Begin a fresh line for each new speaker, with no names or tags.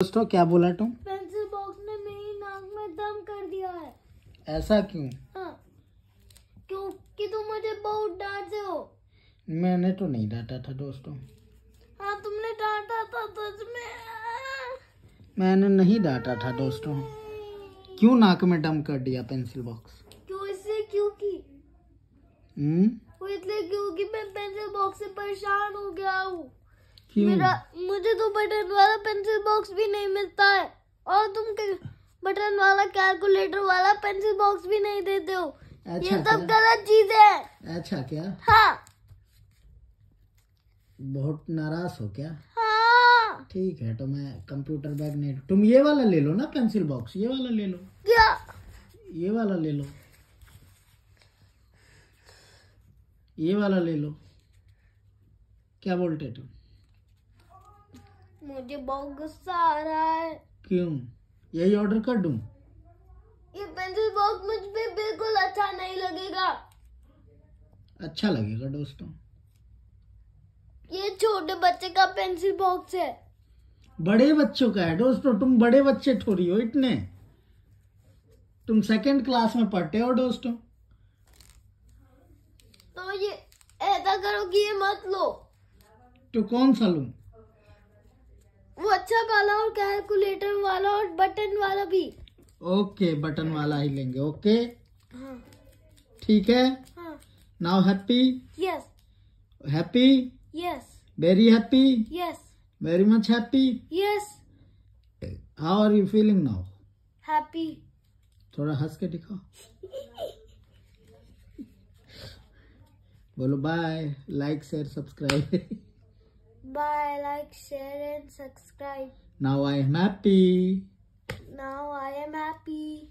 दोस्तों क्या बोला तुम
पेंसिल बॉक्स ने मेरी नाक में दम कर दिया है ऐसा क्यों हाँ, क्योंकि तुम मुझे बहुत डांटते हो
मैंने तो नहीं डांटा था दोस्तों
हाँ तुमने डांटा था सच में
मैंने नहीं डांटा था दोस्तों क्यों नाक में डम कर दिया पेंसिल बॉक्स
क्यों इसलिए क्योंकि हम्म वो इसलिए क्योंकि मैं पेंसिल बॉक्स से परेशान हो गया हूँ मेरा मुझे तो बटन वाला पेंसिल बॉक्स भी नहीं मिलता है और तुम बटन वाला कैलकुलेटर वाला पेंसिल बॉक्स भी नहीं देते हो अच्छा, ये सब गलत चीज है अच्छा क्या हाँ
बहुत नाराज हो क्या हाँ ठीक है तो मैं कंप्यूटर बैग नहीं तुम ये वाला ले लो ना पेंसिल बॉक्स ये वाला ले लो क्या ये वाला ले लो ये वाला ले लो क्या बोलते तुम
मुझे बहुत गुस्सा आ रहा
है क्यों यही ऑर्डर कर दूं?
ये पेंसिल बॉक्स मुझ पे बिल्कुल अच्छा नहीं लगेगा
अच्छा लगेगा दोस्तों
ये छोटे बच्चे का पेंसिल बॉक्स है
बड़े बच्चों का है दोस्तों तुम बड़े बच्चे थोड़ी हो इतने तुम सेकंड क्लास में पढ़ते हो दोस्तों
तो ये ऐसा करो कि ये मत लो
तो कौन सा लूं
अच्छा वाला और कैलकुलेटर वाला और बटन वाला भी
ओके बटन वाला ही लेंगे ओके हाँ। ठीक है now happy yes happy yes very happy yes very much happy yes how are you feeling now happy थोड़ा हंस के दिखाओ बोलो bye like share subscribe
Bye, like, share and subscribe.
Now I am happy.
Now I am happy.